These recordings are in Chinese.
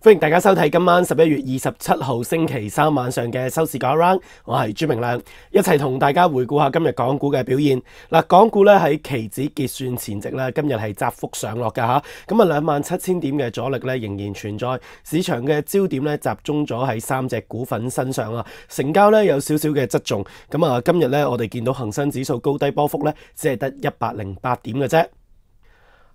欢迎大家收睇今晚十一月二十七号星期三晚上嘅收市讲一 r o u n d 我系朱明亮，一齐同大家回顾下今日港股嘅表现。嗱，港股咧喺期指结算前夕咧，今日系窄幅上落嘅吓，咁啊两万七千点嘅阻力咧仍然存在，市场嘅焦点咧集中咗喺三只股份身上啊，成交咧有少少嘅质重，咁啊今日咧我哋见到恒生指数高低波幅咧只系得一百零八点嘅啫。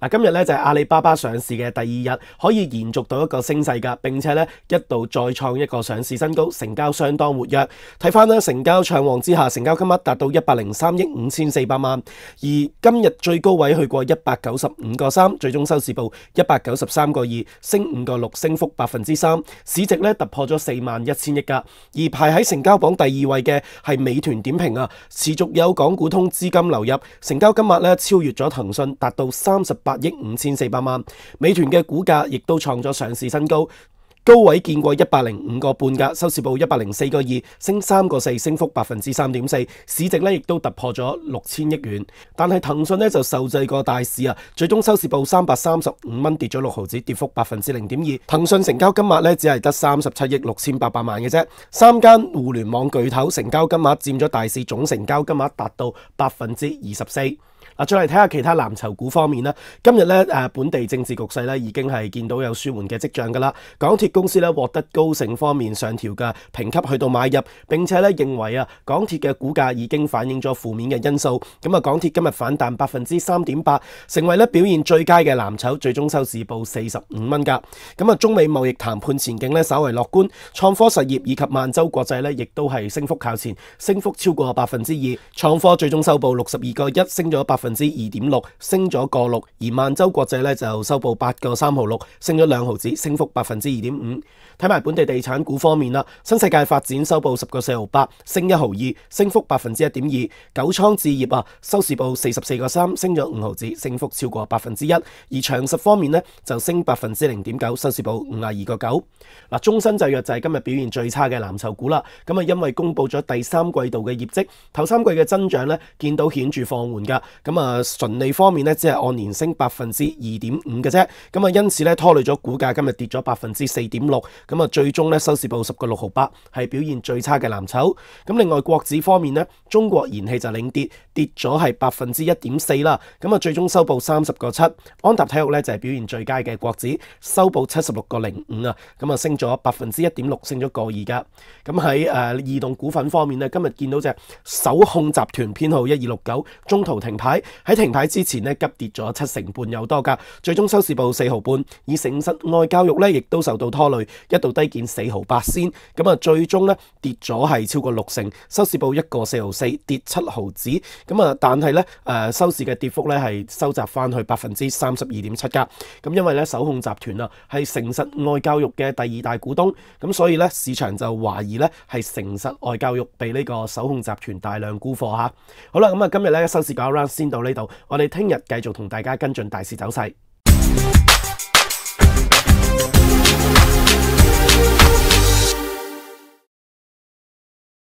嗱，今日咧就係阿里巴巴上市嘅第二日，可以延續到一個升勢㗎，並且咧一度再創一個上市新高，成交相當活躍。睇翻咧成交畅旺之下，成交金額達到一百零三億五千四百萬，而今日最高位去過一百九十五個三，最終收市報一百九十三個二，升五個六，升幅百分之三，市值咧突破咗四萬一千億㗎。而排喺成交榜第二位嘅係美團點評啊，持續有港股通資金流入，成交金額咧超越咗騰訊，達到三十八亿五千四百万，美团嘅股价亦都创咗上市新高，高位见过一百零五个半价，收市报一百零四个二，升三个四，升幅百分之三点四，市值咧亦都突破咗六千亿元。但系腾讯咧就受制个大市啊，最终收市报三百三十五蚊，跌咗六毫子，跌幅百分之零点二。腾讯成交金额咧只系得三十七亿六千八百万嘅啫，三间互联网巨头成交金额占咗大市总成交金额达到百分之二十四。啊，再嚟睇下其他藍籌股方面啦。今日咧，誒本地政治局勢咧已經係見到有舒緩嘅跡象㗎啦。港鐵公司咧獲得高盛方面上調嘅評級，去到買入。並且咧認為啊，港鐵嘅股價已經反映咗負面嘅因素。咁啊，港鐵今日反彈百分之三點八，成為咧表現最佳嘅藍籌，最終收市報四十五蚊噶。咁啊，中美貿易談判前景咧稍為樂觀，創科實業以及萬州國際咧亦都係升幅靠前，升幅超過百分之二。創科最終收報六十二個一，升咗百分。百分之二点六升咗个六，而万州国际咧就收报八个三毫六，升咗两毫子，升幅百分之二点五。睇埋本地地产股方面啦，新世界发展收报十个四毫八，升一毫二，升幅百分之一点二。九仓置业啊，收市报四十四个三，升咗五毫子，升幅超过百分之一。而长实方面咧就升百分之零点九，收市报五廿二个九。嗱，中新制药就系今日表现最差嘅蓝筹股啦。咁啊，因为公布咗第三季度嘅业绩，头三季嘅增长咧见到显著放缓噶，咁。啊，純利方面咧，只係按年升百分之二點五嘅啫。咁啊，因此咧拖累咗股價，今日跌咗百分之四點六。咁啊，最終咧收市報十個六毫八，係表現最差嘅藍籌。咁另外國指方面呢，中國燃氣就領跌，跌咗係百分之一點四啦。咁啊，最終收報三十個七。安踏體育咧就係表現最佳嘅國指，收報七十六個零五啊。咁啊，升咗百分之一點六，升咗個二噶。咁喺誒移動股份方面咧，今日見到只首控集團編號一二六九中途停牌。喺停牌之前呢，急跌咗七成半又多噶，最終收市報四毫半。以誠實外教育呢，亦都受到拖累，一度低見四毫八先，咁啊，最終呢，跌咗係超過六成，收市報一個四毫四，跌七毫子。咁啊，但係呢誒收市嘅跌幅呢，係收窄翻去百分之三十二點七噶。咁因為呢，首控集團啊係誠實外教育嘅第二大股東，咁所以呢，市場就懷疑呢，係誠實外教育被呢個首控集團大量沽貨吓。好啦，咁啊今日呢，收市講 round 先到。到呢度，我哋听日继续同大家跟进大市走势。